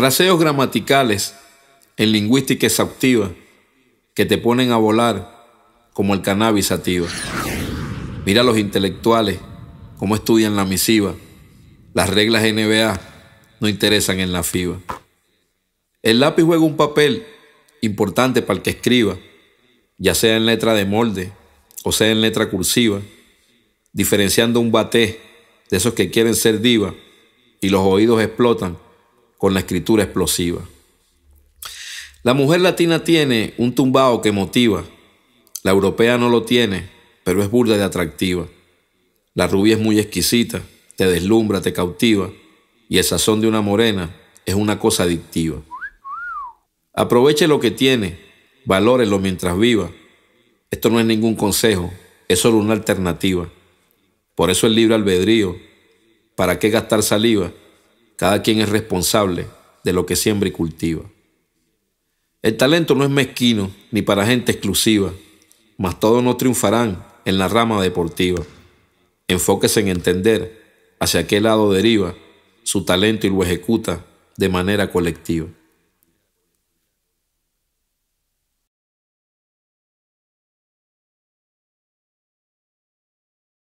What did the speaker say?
Fraseos gramaticales en lingüística exhaustiva que te ponen a volar como el cannabis ativa. Mira a los intelectuales, cómo estudian la misiva. Las reglas NBA no interesan en la FIBA. El lápiz juega un papel importante para el que escriba, ya sea en letra de molde o sea en letra cursiva, diferenciando un bate de esos que quieren ser diva y los oídos explotan con la escritura explosiva. La mujer latina tiene un tumbao que motiva. La europea no lo tiene, pero es burda de atractiva. La rubia es muy exquisita, te deslumbra, te cautiva, y el sazón de una morena es una cosa adictiva. Aproveche lo que tiene, valórelo mientras viva. Esto no es ningún consejo, es solo una alternativa. Por eso el libre albedrío. ¿Para qué gastar saliva? Cada quien es responsable de lo que siembra y cultiva. El talento no es mezquino ni para gente exclusiva, mas todos no triunfarán en la rama deportiva. Enfóquese en entender hacia qué lado deriva su talento y lo ejecuta de manera colectiva.